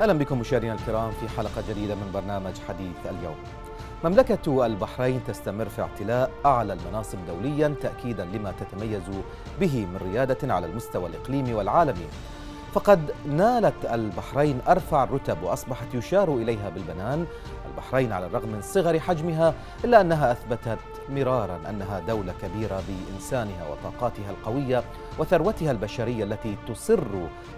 أهلا بكم مشاهدينا الكرام في حلقة جديدة من برنامج حديث اليوم مملكة البحرين تستمر في اعتلاء أعلى المناصب دوليا تأكيدا لما تتميز به من ريادة على المستوى الإقليمي والعالمي فقد نالت البحرين أرفع الرتب وأصبحت يشار إليها بالبنان البحرين على الرغم من صغر حجمها إلا أنها أثبتت مرارا أنها دولة كبيرة بإنسانها وطاقاتها القوية وثروتها البشرية التي تصر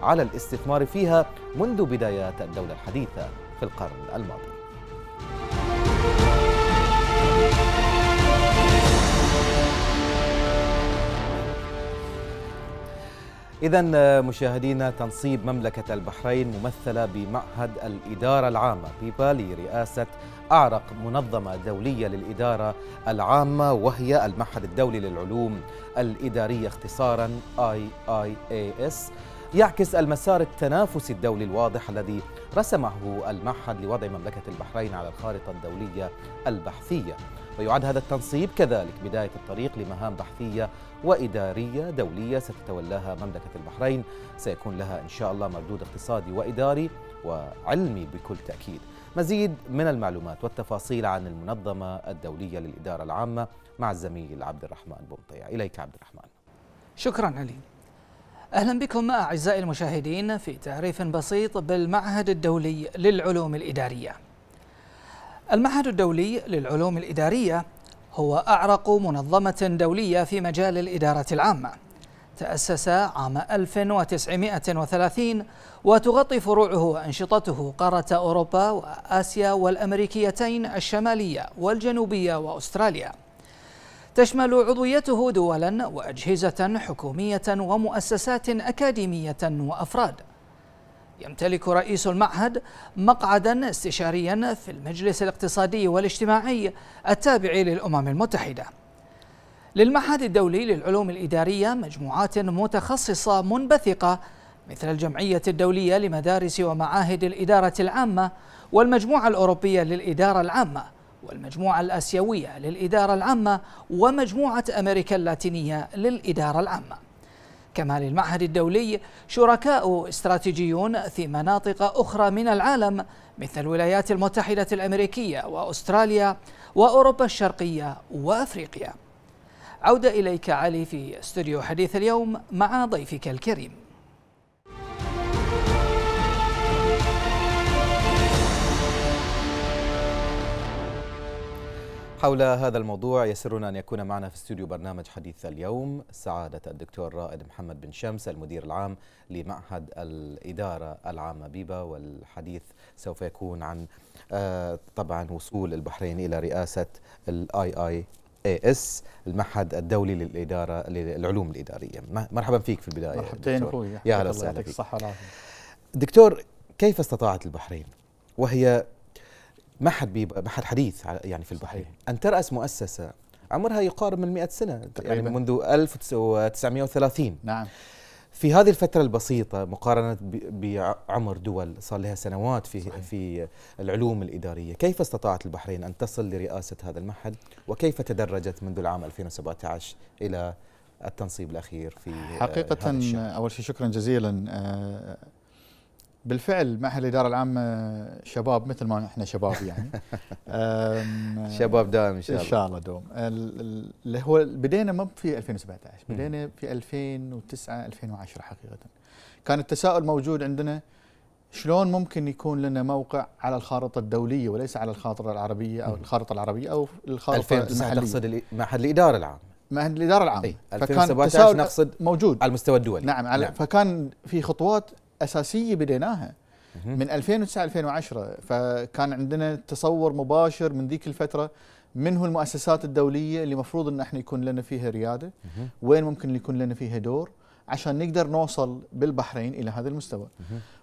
على الاستثمار فيها منذ بدايات الدولة الحديثة في القرن الماضي إذا آه، مشاهدينا تنصيب مملكة البحرين ممثلة بمعهد الإدارة العامة بيبا لرئاسة أعرق منظمة دولية للإدارة العامة وهي المعهد الدولي للعلوم الإدارية اختصارا IIAS يعكس المسار التنافسي الدولي الواضح الذي رسمه المعهد لوضع مملكة البحرين على الخارطة الدولية البحثية ويعد هذا التنصيب كذلك بداية الطريق لمهام بحثية وإدارية دولية ستتولاها مملكة البحرين سيكون لها إن شاء الله مردود اقتصادي وإداري وعلمي بكل تأكيد مزيد من المعلومات والتفاصيل عن المنظمة الدولية للإدارة العامة مع الزميل عبد الرحمن بومطيع إليك عبد الرحمن شكرا علي أهلا بكم أعزائي المشاهدين في تعريف بسيط بالمعهد الدولي للعلوم الإدارية المعهد الدولي للعلوم الإدارية هو أعرق منظمة دولية في مجال الإدارة العامة تأسس عام 1930 وتغطي فروعه وأنشطته قارة أوروبا وآسيا والأمريكيتين الشمالية والجنوبية وأستراليا تشمل عضويته دولا وأجهزة حكومية ومؤسسات أكاديمية وأفراد يمتلك رئيس المعهد مقعدا استشاريا في المجلس الاقتصادي والاجتماعي التابع للأمم المتحدة للمعهد الدولي للعلوم الإدارية مجموعات متخصصة منبثقة مثل الجمعية الدولية لمدارس ومعاهد الإدارة العامة والمجموعة الأوروبية للإدارة العامة والمجموعة الآسيوية للإدارة العامة ومجموعة أمريكا اللاتينية للإدارة العامة كما للمعهد الدولي شركاء استراتيجيون في مناطق أخرى من العالم مثل الولايات المتحدة الأمريكية وأستراليا وأوروبا الشرقية وأفريقيا عودة إليك علي في استوديو حديث اليوم مع ضيفك الكريم حول هذا الموضوع يسرنا أن يكون معنا في استوديو برنامج حديث اليوم سعادة الدكتور رائد محمد بن شمس المدير العام لمعهد الإدارة العامة بيبا والحديث سوف يكون عن آه، طبعا وصول البحرين إلى رئاسة الاي اي اي اس المعهد الدولي للإدارة للعلوم الإدارية مرحبا فيك في البداية مرحبتين أخوي يا أهلا وسهلا فيك دكتور كيف استطاعت البحرين وهي معهد معهد حديث يعني في البحرين صحيح. ان تراس مؤسسه عمرها يقارب من 100 سنه يعني تقريبا. يعني منذ 1930 نعم في هذه الفترة البسيطة مقارنة بعمر دول صار لها سنوات في صحيح. في العلوم الإدارية، كيف استطاعت البحرين أن تصل لرئاسة هذا المعهد وكيف تدرجت منذ العام 2017 إلى التنصيب الأخير في آه، حقيقة أول شيء شكرا جزيلا آه، بالفعل معهد الاداره العامه شباب مثل ما احنا شباب يعني شباب دائم ان شاء الله ان شاء الله دوم اللي هو بدينا ما في 2017 بدينا في 2009 2010 حقيقه كان التساؤل موجود عندنا شلون ممكن يكون لنا موقع على الخارطه الدوليه وليس على الخارطه العربيه او الخارطه العربيه او الخارطه المحليه تقصد معهد الاداره العامه معهد الاداره العامه أي. فكان 2017 نقصد موجود على المستوى الدولي نعم, نعم. فكان في خطوات اساسيه بديناها من 2009 2010 فكان عندنا تصور مباشر من ذيك الفتره من هو المؤسسات الدوليه اللي مفروض ان احنا يكون لنا فيها رياده وين ممكن يكون لنا فيها دور عشان نقدر نوصل بالبحرين الى هذا المستوى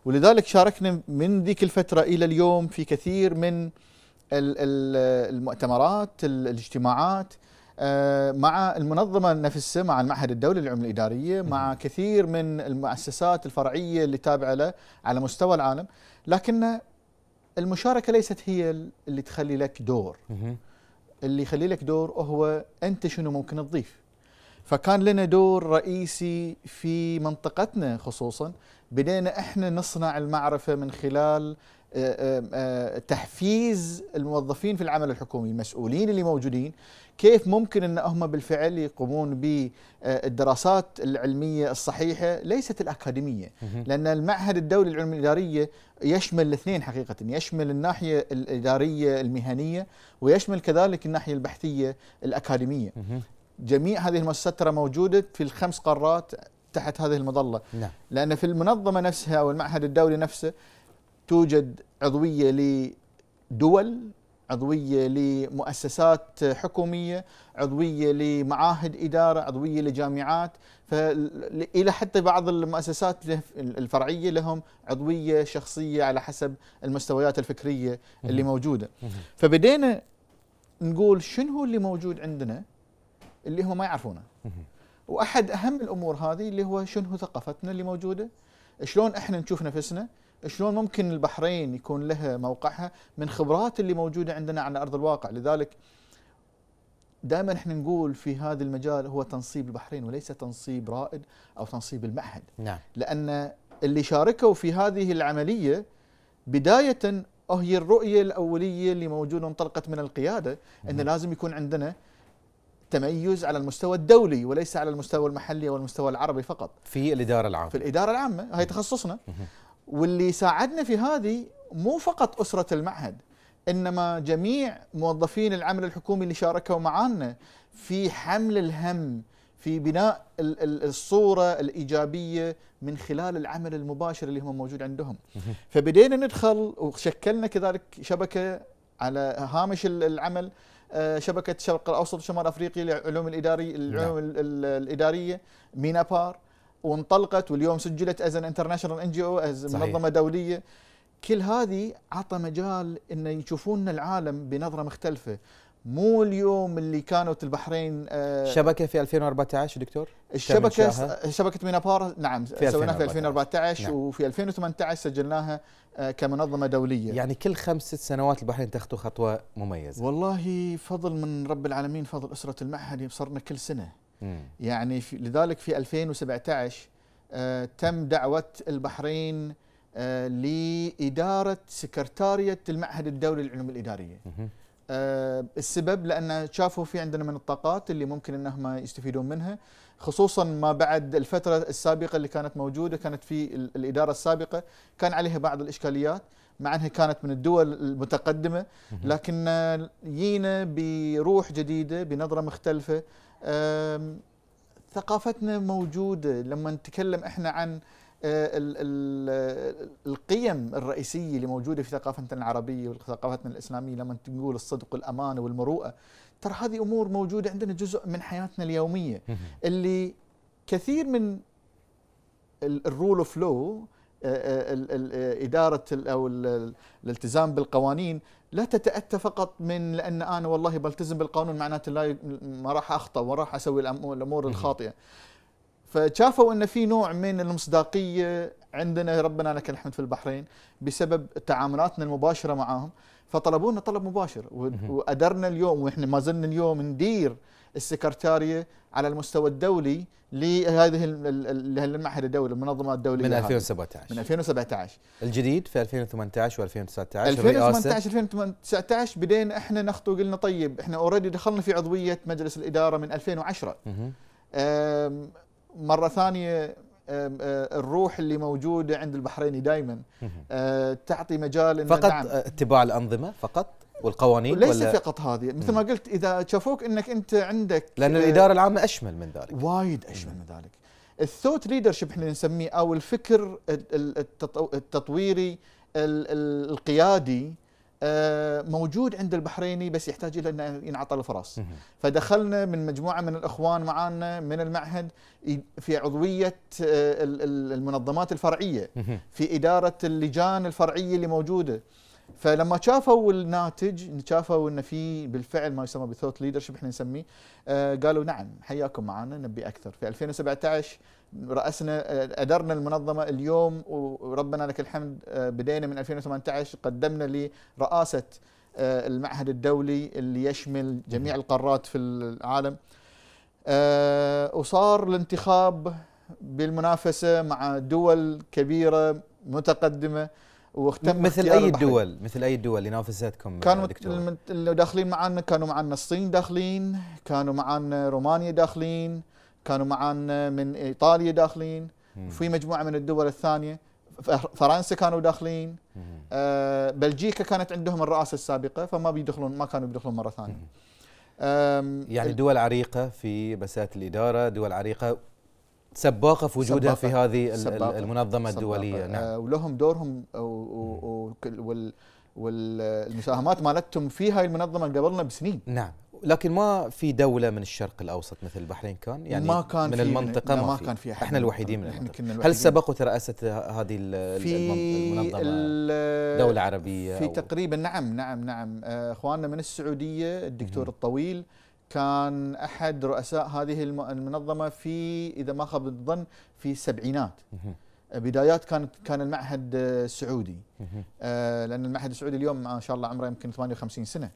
ولذلك شاركنا من ذيك الفتره الى اليوم في كثير من المؤتمرات الاجتماعات آه، مع المنظمة نفسها مع المعهد الدولي للعلوم الإدارية مع كثير من المؤسسات الفرعية اللي تابعة له على مستوى العالم لكن المشاركة ليست هي اللي تخلي لك دور اللي يخلي لك دور هو أنت شنو ممكن تضيف فكان لنا دور رئيسي في منطقتنا خصوصا بدينا احنا نصنع المعرفه من خلال آه، آه، آه، تحفيز الموظفين في العمل الحكومي المسؤولين اللي موجودين كيف ممكن ان هم بالفعل يقومون بالدراسات العلميه الصحيحه ليست الاكاديميه لان المعهد الدولي للعلوم الاداريه يشمل الاثنين حقيقه يشمل الناحيه الاداريه المهنيه ويشمل كذلك الناحيه البحثيه الاكاديميه جميع هذه المؤسسات ترى موجوده في الخمس قارات تحت هذه المظله نعم. لان في المنظمه نفسها او المعهد الدولي نفسه توجد عضويه لدول عضويه لمؤسسات حكوميه، عضويه لمعاهد اداره، عضويه لجامعات، الى حتى بعض المؤسسات الفرعيه لهم عضويه شخصيه على حسب المستويات الفكريه اللي موجوده. فبدينا نقول شنو اللي موجود عندنا اللي هم ما يعرفونه. واحد اهم الامور هذه اللي هو شنو ثقافتنا اللي موجوده؟ شلون احنا نشوف نفسنا؟ شلون ممكن البحرين يكون لها موقعها من خبرات اللي موجوده عندنا على ارض الواقع لذلك دائما احنا نقول في هذا المجال هو تنصيب البحرين وليس تنصيب رائد او تنصيب المعهد نعم. لان اللي شاركوا في هذه العمليه بدايه هي الرؤيه الاوليه اللي موجوده انطلقت من القياده ان نعم. لازم يكون عندنا تميز على المستوى الدولي وليس على المستوى المحلي او المستوى العربي فقط في الاداره العامه في الاداره العامه هي تخصصنا واللي ساعدنا في هذه مو فقط أسرة المعهد إنما جميع موظفين العمل الحكومي اللي شاركوا معنا في حمل الهم في بناء الصورة الإيجابية من خلال العمل المباشر اللي هم موجود عندهم فبدينا ندخل وشكلنا كذلك شبكة على هامش العمل آه، شبكة الشرق الأوسط وشمال أفريقيا للعلوم الإداري نعم. العلوم الإدارية مينابار وانطلقت واليوم سجلت از انترناشونال ان جي او از منظمه دوليه كل هذه عطى مجال ان يشوفون العالم بنظره مختلفه مو اليوم اللي كانت البحرين آه، شبكه في 2014 دكتور الشبكه شبكه مينابار نعم سويناها في 2014 نعم. وفي 2018 سجلناها آه، كمنظمه دوليه يعني كل خمس ست سنوات البحرين تخطو خطوه مميزه والله فضل من رب العالمين فضل اسره المعهد صرنا كل سنه يعني في لذلك في 2017 آه، تم دعوة البحرين آه، لإدارة سكرتارية المعهد الدولي للعلوم الإدارية آه، السبب لأن شافوا في عندنا من الطاقات اللي ممكن أنهم يستفيدون منها خصوصا ما بعد الفترة السابقة اللي كانت موجودة كانت في الإدارة السابقة كان عليها بعض الإشكاليات مع أنها كانت من الدول المتقدمة لكن جينا بروح جديدة بنظرة مختلفة ثقافتنا موجودة لما نتكلم احنا عن آه، القيم الرئيسية اللي موجودة في ثقافتنا العربية وثقافتنا الإسلامية لما نقول الصدق والأمانة والمروءة ترى هذه أمور موجودة عندنا جزء من حياتنا اليومية اللي كثير من الرول اوف لو آه، آه، آه، إدارة أو الالتزام بالقوانين لا تتأتى فقط من لأن أنا والله بلتزم بالقانون معناته لا ما راح أخطأ راح أسوي الأمور الخاطئة فشافوا أن في نوع من المصداقية عندنا ربنا لك الحمد في البحرين بسبب تعاملاتنا المباشرة معهم فطلبونا طلب مباشر وأدرنا اليوم وإحنا ما زلنا اليوم ندير السكرتاريه على المستوى الدولي لهذه المعهد الدولي المنظمه الدوليه من 2017 من 2017 الجديد في 2018 و2019 2018 2019 بدينا احنا نخطو قلنا طيب احنا اوريدي دخلنا في عضويه مجلس الاداره من 2010 مره ثانيه الروح اللي موجوده عند البحريني دائما تعطي مجال فقط نعم. اتباع الانظمه فقط والقوانين ليس ولا؟ فقط هذه مثل ما قلت اذا شافوك انك انت عندك لان آه، الاداره العامه اشمل من ذلك وايد اشمل من ذلك الثوت ليدرشيب احنا نسميه او الفكر التطويري القيادي آه، موجود عند البحريني بس يحتاج الى ان ينعطى الفرص فدخلنا من مجموعه من الاخوان معانا من المعهد في عضويه آه، المنظمات الفرعيه في اداره اللجان الفرعيه اللي موجوده فلما شافوا الناتج شافوا ان في بالفعل ما يسمى بالثوت ليدرشيب احنا نسميه آه قالوا نعم حياكم معنا نبي اكثر في 2017 رأسنا آه، أدرنا المنظمة اليوم وربنا لك الحمد آه، بدينا من 2018 قدمنا لرئاسة آه، المعهد الدولي اللي يشمل جميع القارات في العالم وصار الانتخاب بالمنافسة مع دول كبيرة متقدمة واختم مثل اي الدول مثل اي الدول اللي نافستكم كانوا اللي داخلين معنا كانوا معنا الصين داخلين كانوا معنا رومانيا داخلين كانوا معنا من ايطاليا داخلين في مجموعه من الدول الثانيه فرنسا كانوا داخلين آه بلجيكا كانت عندهم الرئاسه السابقه فما بيدخلون ما كانوا بيدخلون مره ثانيه يعني دول عريقه في مساله الاداره دول عريقه سباقه في وجودها في هذه سباقة المنظمه الدوليه سباقة نعم آه، ولهم دورهم والمساهمات مالتهم في هاي المنظمه قبلنا بسنين نعم لكن ما في دولة من الشرق الأوسط مثل البحرين كان يعني ما كان من المنطقة ما, ما كان في أحد احنا الوحيدين من المنطقة كنا الوحيدين هل سبق ترأسة هذه المنظمة دولة عربية في تقريبا نعم نعم نعم آه، اخواننا من السعودية الدكتور الطويل كان احد رؤساء هذه المنظمه في اذا ما خاب الظن في السبعينات بدايات كانت كان المعهد السعودي آه، لان المعهد السعودي اليوم ما شاء الله عمره يمكن 58 سنه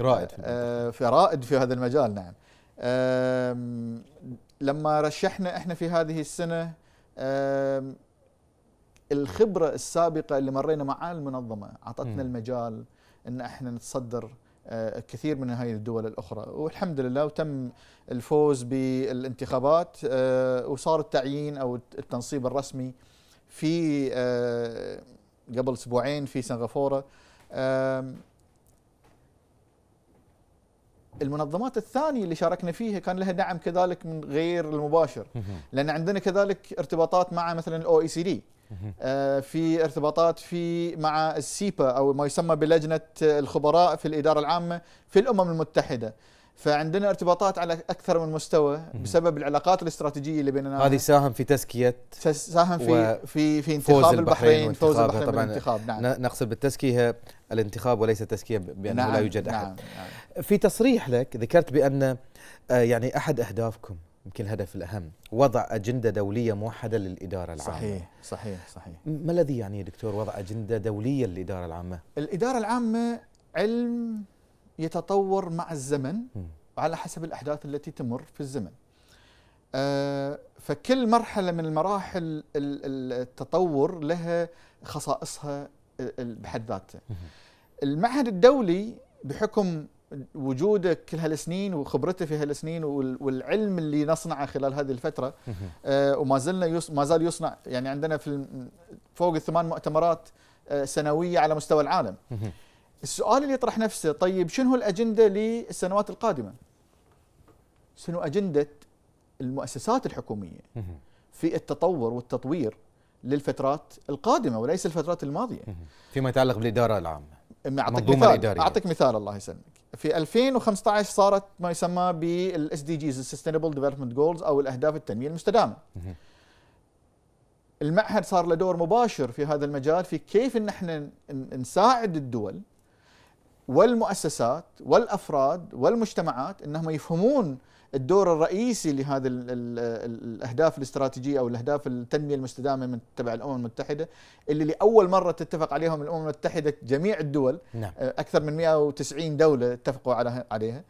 رائد آه، آه، في رائد في هذا المجال نعم لما رشحنا احنا في هذه السنه الخبره السابقه اللي مرينا مع المنظمه اعطتنا المجال ان احنا نتصدر آه، كثير من هذه الدول الأخرى والحمد لله وتم الفوز بالانتخابات آه، وصار التعيين أو التنصيب الرسمي في آه، قبل أسبوعين في سنغافورة المنظمات الثانية اللي شاركنا فيها كان لها دعم كذلك من غير المباشر لأن عندنا كذلك ارتباطات مع مثلا الأو إي سي دي آه، في ارتباطات في مع السيبا او ما يسمى بلجنه الخبراء في الاداره العامه في الامم المتحده فعندنا ارتباطات على اكثر من مستوى بسبب العلاقات الاستراتيجيه اللي بيننا هذه ساهم في تزكيه ساهم في في في انتخاب البحرين فوز البحرين طبعا بالانتخاب نعم نقصد بالتزكيه الانتخاب وليس التزكيه بانه نعم لا يوجد احد نعم نعم في تصريح لك ذكرت بان آه، يعني احد اهدافكم يمكن الهدف الأهم وضع أجندة دولية موحدة للإدارة العامة صحيح صحيح صحيح ما الذي يعني دكتور وضع أجندة دولية للإدارة العامة؟ الإدارة العامة علم يتطور مع الزمن على حسب الأحداث التي تمر في الزمن آه، فكل مرحلة من المراحل التطور لها خصائصها بحد ذاته المعهد الدولي بحكم وجوده كل هالسنين وخبرته في هالسنين والعلم اللي نصنعه خلال هذه الفتره آه، وما زلنا ما زال يصنع يعني عندنا في فوق الثمان مؤتمرات آه، سنويه على مستوى العالم. السؤال اللي يطرح نفسه طيب شنو الاجنده للسنوات القادمه؟ شنو اجنده المؤسسات الحكوميه في التطور والتطوير للفترات القادمه وليس الفترات الماضيه. فيما يتعلق بالاداره العامه. اعطيك مثال الإدارية. اعطيك مثال الله يسلمك في 2015 صارت ما يسمى بالاس دي جيز السستينبل ديفلوبمنت جولز او الاهداف التنميه المستدامه المعهد صار له دور مباشر في هذا المجال في كيف ان احنا نساعد الدول والمؤسسات والافراد والمجتمعات انهم يفهمون الدور الرئيسي لهذا الاهداف الاستراتيجيه او الاهداف التنميه المستدامه من تبع الامم المتحده اللي لاول مره تتفق عليهم الامم المتحده جميع الدول نعم. آه، اكثر من 190 دوله اتفقوا عليها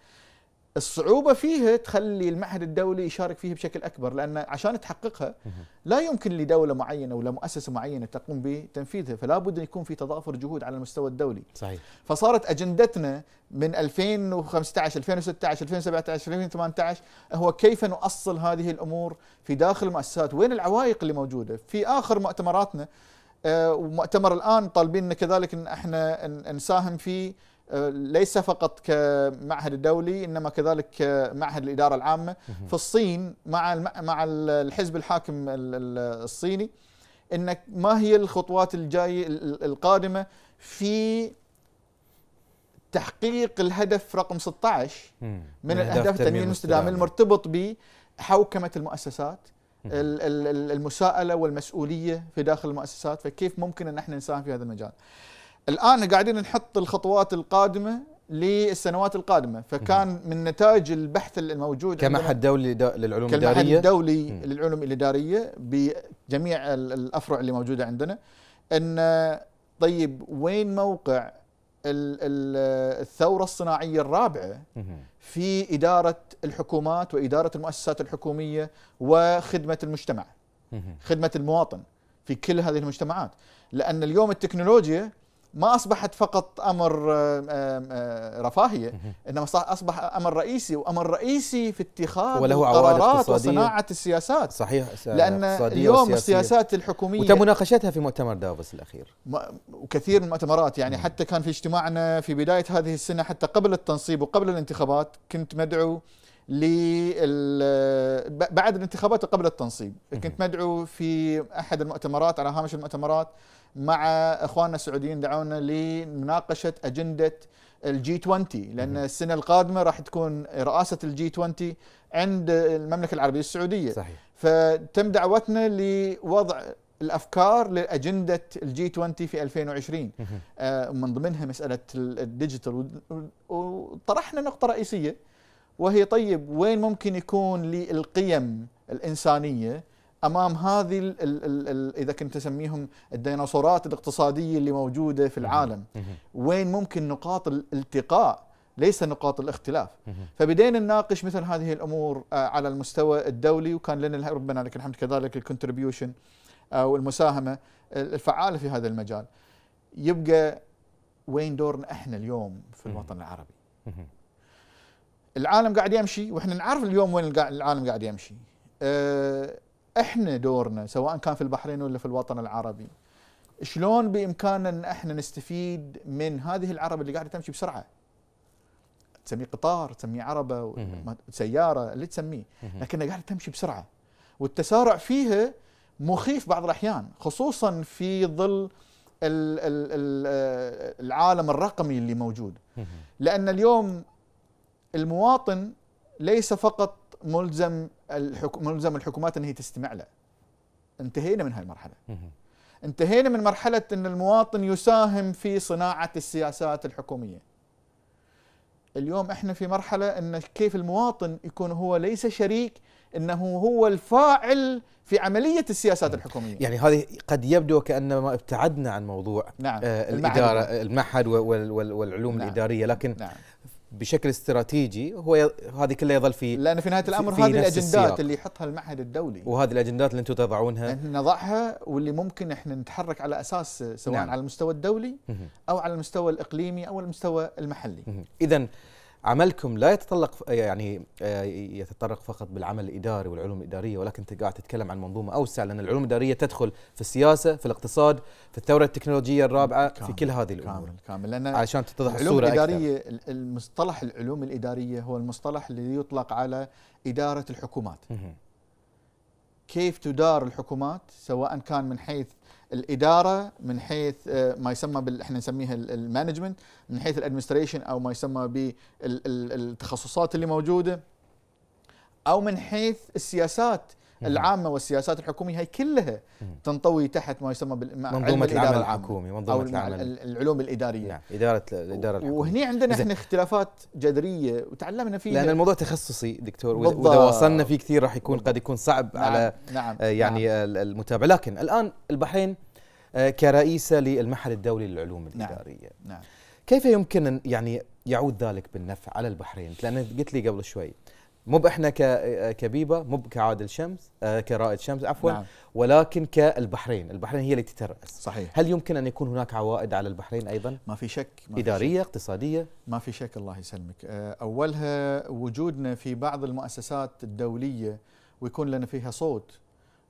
الصعوبه فيها تخلي المعهد الدولي يشارك فيها بشكل اكبر لان عشان تحققها لا يمكن لدوله معينه ولا مؤسسه معينه تقوم بتنفيذها فلا بد ان يكون في تضافر جهود على المستوى الدولي صحيح فصارت اجندتنا من 2015 2016 2017 2018 هو كيف نؤصل هذه الامور في داخل المؤسسات وين العوائق اللي موجوده في اخر مؤتمراتنا آه، ومؤتمر الان طالبين كذلك ان احنا نساهم في آه، ليس فقط كمعهد الدولي انما كذلك معهد الاداره العامه في الصين مع مع الحزب الحاكم الصيني انك ما هي الخطوات الجايه القادمه في تحقيق الهدف رقم 16 من, من الاهداف التنميه المستدامه المرتبط بحوكمه المؤسسات المساءله والمسؤوليه في داخل المؤسسات فكيف ممكن ان احنا نساهم في هذا المجال الان قاعدين نحط الخطوات القادمه للسنوات القادمه فكان من نتائج البحث الموجود كمعهد دولي للعلوم الاداريه كمعهد دولي للعلوم الاداريه بجميع الافرع اللي موجوده عندنا ان طيب وين موقع الثوره الصناعيه الرابعه في اداره الحكومات واداره المؤسسات الحكوميه وخدمه المجتمع خدمه المواطن في كل هذه المجتمعات لان اليوم التكنولوجيا ما اصبحت فقط امر رفاهيه انما اصبح امر رئيسي وامر رئيسي في اتخاذ وله القرارات وصناعه السياسات صحيح لان اليوم السياسات الحكوميه وتم مناقشتها في مؤتمر دافوس الاخير وكثير من المؤتمرات يعني حتى كان في اجتماعنا في بدايه هذه السنه حتى قبل التنصيب وقبل الانتخابات كنت مدعو بعد الانتخابات وقبل التنصيب كنت مدعو في احد المؤتمرات على هامش المؤتمرات مع اخواننا السعوديين دعونا لمناقشه اجنده الجي 20 لان السنه القادمه راح تكون رئاسه الجي 20 عند المملكه العربيه السعوديه صحيح. فتم دعوتنا لوضع الافكار لاجنده الجي 20 في 2020 آه، من ضمنها مساله الديجيتال وطرحنا نقطه رئيسيه وهي طيب وين ممكن يكون للقيم الانسانيه امام هذه ال ال ال الـ اذا كنت اسميهم الديناصورات الاقتصاديه اللي موجوده في العالم وين ممكن نقاط الالتقاء ليس نقاط الاختلاف فبدينا نناقش مثل هذه الامور آه، على المستوى الدولي وكان لنا ربنا لك الحمد كذلك الكونتريبيوشن او آه، المساهمه الفعاله في هذا المجال يبقى وين دورنا احنا اليوم في الوطن العربي العالم قاعد يمشي واحنا نعرف اليوم وين العالم قاعد يمشي أه احنا دورنا سواء كان في البحرين ولا في الوطن العربي شلون بامكاننا ان احنا نستفيد من هذه العربه اللي قاعده تمشي بسرعه تسميه قطار تسميه عربه سياره اللي تسميه لكنها قاعده تمشي بسرعه والتسارع فيها مخيف بعض الاحيان خصوصا في ظل آه، العالم الرقمي اللي موجود لان اليوم المواطن ليس فقط ملزم الحكو ملزم الحكومات ان هي تستمع له. انتهينا من هاي المرحله انتهينا من مرحله ان المواطن يساهم في صناعه السياسات الحكوميه. اليوم احنا في مرحله ان كيف المواطن يكون هو ليس شريك انه هو الفاعل في عمليه السياسات الحكوميه. يعني هذه قد يبدو كانما ابتعدنا عن موضوع نعم. آه الاداره المعهد, المعهد والعلوم نعم. الاداريه لكن نعم. بشكل استراتيجي هو هذه كلها يظل في لان في نهايه الامر في هذه الاجندات السياق. اللي يحطها المعهد الدولي وهذه الاجندات اللي انتم تضعونها نضعها واللي ممكن احنا نتحرك على اساس سواء نعم. على المستوى الدولي او على المستوى الاقليمي او المستوى المحلي اذا عملكم لا يتطلق يعني آه، يتطرق فقط بالعمل الاداري والعلوم الاداريه ولكن انت قاعد تتكلم عن منظومه اوسع لان العلوم الاداريه تدخل في السياسه في الاقتصاد في الثوره التكنولوجيه الرابعه كامل في كل هذه الامور كامل كامل لان عشان تتضح الصوره الاداريه أكثر. المصطلح العلوم الاداريه هو المصطلح الذي يطلق على اداره الحكومات كيف تدار الحكومات سواء كان من حيث الاداره من حيث آه، ما يسمى بال احنا نسميها المانجمنت من حيث الادمنستريشن او ما يسمى بالتخصصات اللي موجوده او من حيث السياسات العامه والسياسات الحكوميه هي كلها تنطوي تحت ما يسمى منظومه العمل الحكومي منظومه العمل العلوم الاداريه نعم اداره الاداره الحكوميه وهني عندنا احنا اختلافات جذريه وتعلمنا فيها لان الموضوع تخصصي دكتور واذا وصلنا فيه كثير راح يكون قد يكون صعب نعم على نعم آه، يعني نعم آه، المتابع لكن الان البحرين آه، كرئيسه للمعهد الدولي للعلوم نعم، الاداريه نعم, نعم كيف يمكن ان يعني يعود ذلك بالنفع على البحرين؟ لان قلت لي قبل شوي مو احنا كبيبه مو كعادل شمس آه، كرائد شمس عفوا نعم. ولكن كالبحرين، البحرين هي التي تترأس. صحيح. هل يمكن ان يكون هناك عوائد على البحرين ايضا؟ ما في شك ما اداريه، في شك. اقتصاديه؟ ما في شك الله يسلمك، آه، اولها وجودنا في بعض المؤسسات الدوليه ويكون لنا فيها صوت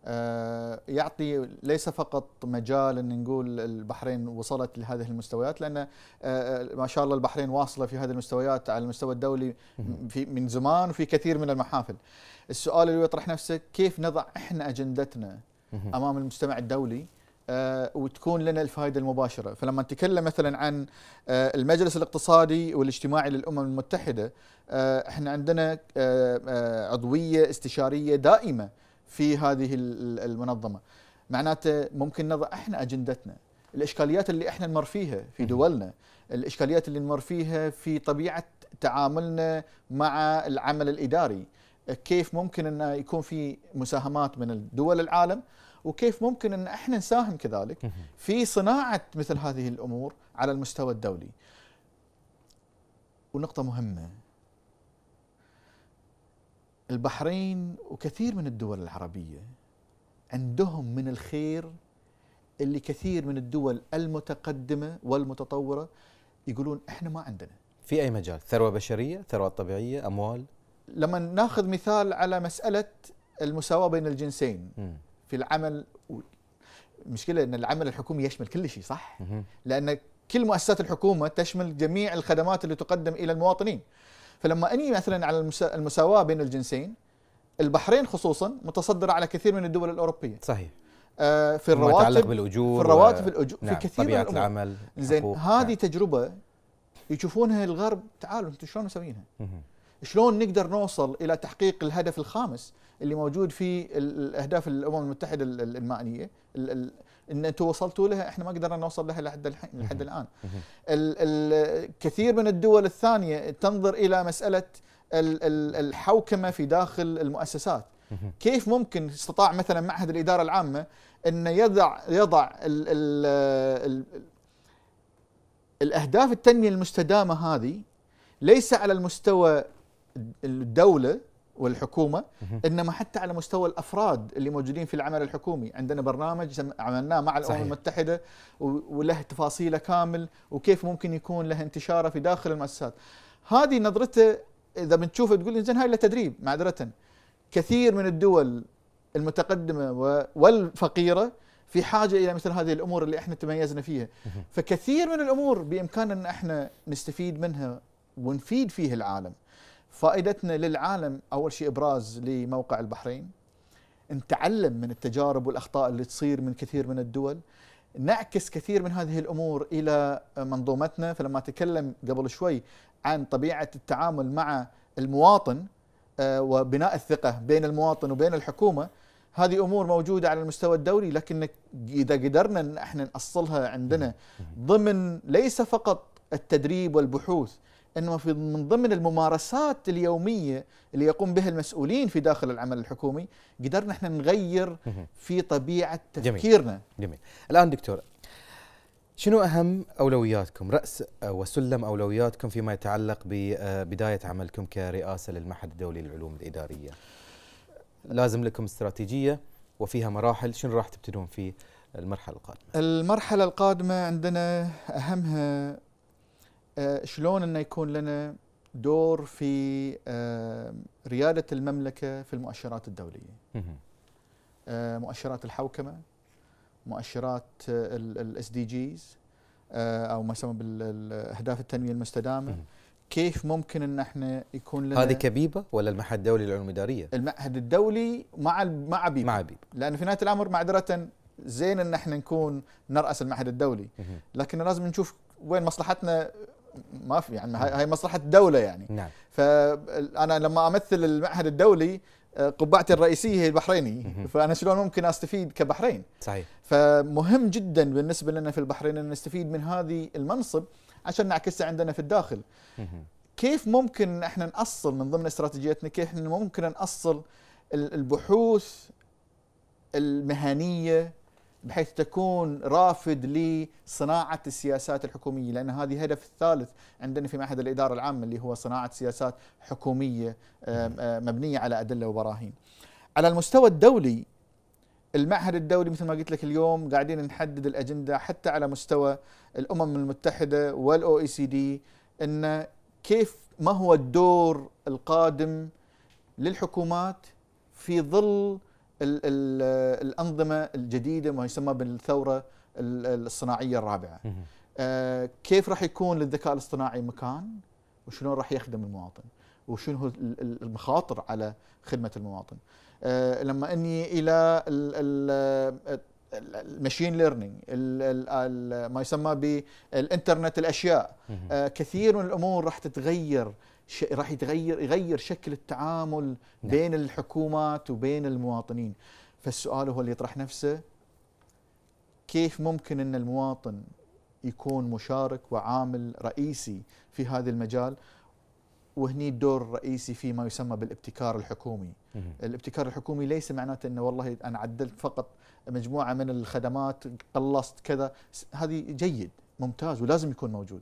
آه، يعطي ليس فقط مجال ان نقول البحرين وصلت لهذه المستويات لان آه، آه، ما شاء الله البحرين واصله في هذه المستويات على المستوى الدولي في من زمان وفي كثير من المحافل. السؤال اللي يطرح نفسه كيف نضع احنا اجندتنا امام المجتمع الدولي وتكون لنا الفائده المباشره، فلما نتكلم مثلا عن المجلس الاقتصادي والاجتماعي للامم المتحده احنا عندنا عضويه استشاريه دائمه في هذه المنظمه معناته ممكن نضع احنا اجندتنا الاشكاليات اللي احنا نمر فيها في دولنا الاشكاليات اللي نمر فيها في طبيعه تعاملنا مع العمل الاداري كيف ممكن ان يكون في مساهمات من دول العالم وكيف ممكن ان احنا نساهم كذلك في صناعه مثل هذه الامور على المستوى الدولي ونقطه مهمه البحرين وكثير من الدول العربية عندهم من الخير اللي كثير من الدول المتقدمة والمتطورة يقولون احنا ما عندنا في اي مجال ثروة بشرية ثروة طبيعية اموال لما ناخذ مثال على مسألة المساواة بين الجنسين م. في العمل المشكلة ان العمل الحكومي يشمل كل شيء صح م. لان كل مؤسسات الحكومة تشمل جميع الخدمات اللي تقدم الى المواطنين فلما اني مثلا على المساواه بين الجنسين البحرين خصوصا متصدره على كثير من الدول الاوروبيه صحيح آه، في الرواتب يتعلق بالاجور في الرواتب و... الاجور نعم في كثير طبيعه من العمل زين هذه نعم. تجربه يشوفونها الغرب تعالوا انتم شلون مسوينها؟ شلون نقدر نوصل الى تحقيق الهدف الخامس اللي موجود في الاهداف الامم المتحده المائيه ان انتم وصلتوا لها احنا ما قدرنا نوصل لها لحد الحين لحد الان الكثير من الدول الثانيه تنظر الى مساله الحوكمه في داخل المؤسسات كيف ممكن استطاع مثلا معهد الاداره العامه ان يضع يضع ال ال ال الاهداف التنميه المستدامه هذه ليس على المستوى الدوله والحكومه انما حتى على مستوى الافراد اللي موجودين في العمل الحكومي عندنا برنامج عملناه مع الامم المتحده وله تفاصيله كامل وكيف ممكن يكون له انتشاره في داخل المؤسسات هذه نظرته اذا بنشوفه تقول زين هاي تدريب معذره كثير من الدول المتقدمه والفقيره في حاجه الى مثل هذه الامور اللي احنا تميزنا فيها فكثير من الامور بامكاننا ان احنا نستفيد منها ونفيد فيه العالم فائدتنا للعالم اول شيء ابراز لموقع البحرين نتعلم من التجارب والاخطاء اللي تصير من كثير من الدول نعكس كثير من هذه الامور الى منظومتنا فلما تكلم قبل شوي عن طبيعه التعامل مع المواطن آه، وبناء الثقه بين المواطن وبين الحكومه هذه امور موجوده على المستوى الدولي لكن اذا قدرنا ان احنا ناصلها عندنا ضمن ليس فقط التدريب والبحوث انه في من ضمن الممارسات اليوميه اللي يقوم بها المسؤولين في داخل العمل الحكومي قدرنا احنا نغير في طبيعه تفكيرنا جميل, جميل. الان دكتور شنو اهم اولوياتكم راس وسلم اولوياتكم فيما يتعلق ببدايه عملكم كرئاسه للمعهد الدولي للعلوم الاداريه لازم لكم استراتيجيه وفيها مراحل شنو راح تبتدون في المرحله القادمه المرحله القادمه عندنا اهمها آه، شلون انه يكون لنا دور في آه، رياده المملكه في المؤشرات الدوليه. آه، مؤشرات الحوكمه، مؤشرات الاس دي جيز او ما يسمى بالاهداف التنميه المستدامه. كيف ممكن ان احنا يكون لنا هذه كبيبه ولا المعهد الدولي للعلوم الاداريه؟ المعهد الدولي مع مع بيبه مع بيبه لان في نهايه الامر معذره زين ان احنا نكون نراس المعهد الدولي لكن لازم نشوف وين مصلحتنا ما في يعني نعم. هاي مصلحه الدوله يعني نعم فانا لما امثل المعهد الدولي آه، قبعتي الرئيسيه هي البحريني فانا شلون ممكن استفيد كبحرين صحيح فمهم جدا بالنسبه لنا في البحرين ان نستفيد من هذه المنصب عشان نعكسها عندنا في الداخل كيف ممكن احنا نأصل من ضمن استراتيجيتنا كيف ممكن نأصل البحوث المهنيه بحيث تكون رافد لصناعة السياسات الحكومية لأن هذه هدف الثالث عندنا في معهد الإدارة العامة اللي هو صناعة سياسات حكومية مبنية على أدلة وبراهين على المستوى الدولي المعهد الدولي مثل ما قلت لك اليوم قاعدين نحدد الأجندة حتى على مستوى الأمم المتحدة والأو إي سي دي أن كيف ما هو الدور القادم للحكومات في ظل الـ الـ الانظمه الجديده ما يسمى بالثوره الصناعيه الرابعه آه كيف راح يكون للذكاء الاصطناعي مكان وشلون راح يخدم المواطن وشنو المخاطر على خدمه المواطن آه لما اني الى المشين ليرنينج ما يسمى بالانترنت الاشياء آه كثير من الامور راح تتغير راح يتغير يغير شكل التعامل نعم. بين الحكومات وبين المواطنين فالسؤال هو اللي يطرح نفسه كيف ممكن ان المواطن يكون مشارك وعامل رئيسي في هذا المجال وهني الدور الرئيسي فيما يسمى بالابتكار الحكومي الابتكار الحكومي ليس معناته انه والله انا عدلت فقط مجموعه من الخدمات قلصت كذا هذه جيد ممتاز ولازم يكون موجود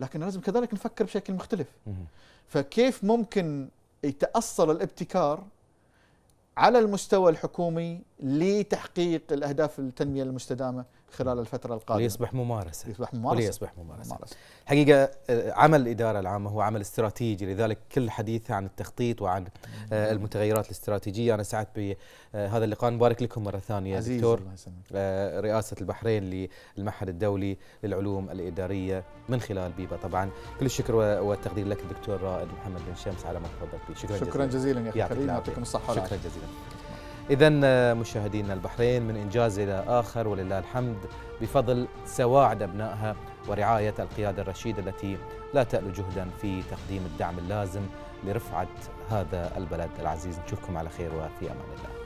لكن لازم كذلك نفكر بشكل مختلف فكيف ممكن يتأصل الابتكار على المستوى الحكومي لتحقيق الاهداف التنميه المستدامه خلال الفتره القادمه ليصبح ممارسه ليصبح ممارسه وليصبح ممارسه, ممارسة. حقيقه آه، عمل الاداره العامه هو عمل استراتيجي لذلك كل حديث عن التخطيط وعن آه، المتغيرات الاستراتيجيه انا سعدت بهذا آه، اللقاء نبارك لكم مره ثانيه عزيز دكتور الله رئاسه البحرين للمعهد الدولي للعلوم الاداريه من خلال بيبا طبعا كل الشكر والتقدير لك الدكتور رائد محمد بن شمس على ما تفضلت شكرا, شكرا جزيلا جزيلا يا اخي يعطيكم الصحه شكرا جزيلا إذا آه، مشاهدينا البحرين من إنجاز إلى آخر ولله الحمد بفضل سواعد أبنائها ورعاية القيادة الرشيدة التي لا تألو جهدا في تقديم الدعم اللازم لرفعة هذا البلد العزيز نشوفكم على خير وفي أمان الله